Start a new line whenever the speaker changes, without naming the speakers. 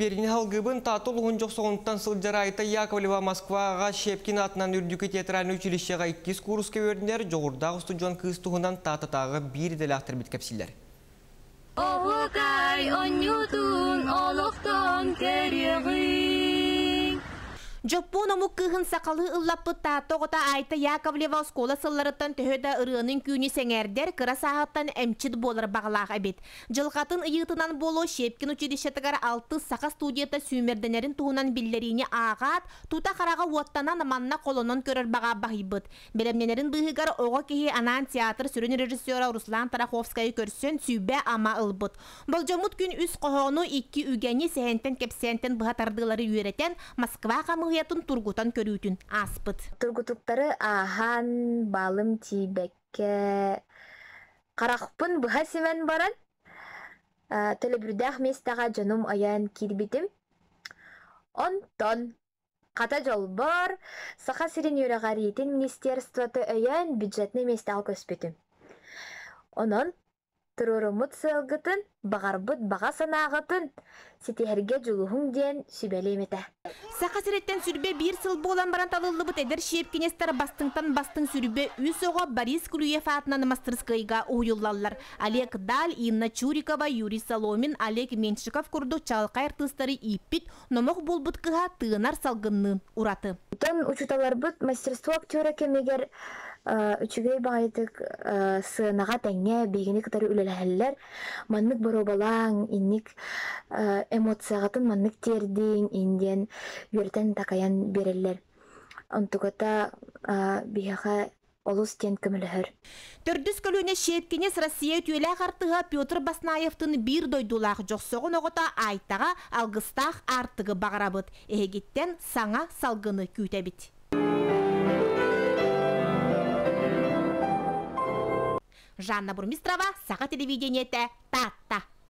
Бергін халгыбын татул ғын жоқсоғындықтан сылджара айта Яковлева Москваға Шепкин атынан үрдікі театральный үшілішеға 2 курске көвердінер жоғырдағы студион кыстығынан тататағы бір дәл ақтыр біткәпсілер.
Олықай, онютын,
олықтан керегі. Жоппун омук сақалы ыллаппытта тоғыта айта Яковлева скола сылларыттан төһөдө ырыынын күүнү сеңердер кыра сааттан эмчит болар бағалаах әбет. Жылқатын ыйытынан боло Шепкин училищетыгар алты сақа студията сүүмерденерин туынан биллерине ағат тута қараға уоттанан манна колонон көрөр баға бахибыт. Белемненерин быһыгар ого киһи анан театр сүрүн режиссера Руслан Тараховская көрсөн сүйбә ама ылбыт. Болжомут күн үс кохону икки үгені сэһентен кепсентен быһатардылары үйретен Москва камыгы атын тургутан көрүүтүн аспыт.
Тургутуктары ахан балым тибекке карахпын быха семен баран. Ә, Төлөбүрдөх местага жаным аян кирбитим. Онтон Қата жол бар, сақа сирин юраға рейдин министерствоты өйен бюджетні местал көспетім. Онын Тұрурымыт бағар бағарбыт баға санағытын, сетеһерге жулуһуң ден
Сақа сиреттен сүрбе бир сыл болан баран бұт әдір шиеп кенестер бастыңтан бастың сүрбе үс оға Борис Күлюев атынан қайға уйыллалар. Олег Даль, Инна Чурикова, Юрий Соломин, Олег Меншиков күрді чалқай
артыстары иппит, номық бол бұт салгынны тыынар салғынның ураты. Тон бұт мастерство актера кемегер үчүгэй баайдык э, сыынаға тәңе бейгіні кытары үлеләһәлләр маннык боробалаң инник э, эмоциягатын маннык тердин инден үөртен такаян береллер онтугата э, биһаха олус тен көмөлөһөр төрдүс көлүнө шиэпкинес
россия түйөлэ артыга петр баснаевтын бир дойдулаах жоксогун огота айтага алгыстаах артыгы багарабыт саңа салгыны күүтэбит Жанна Бурмистрова, Сағат телевидение та та.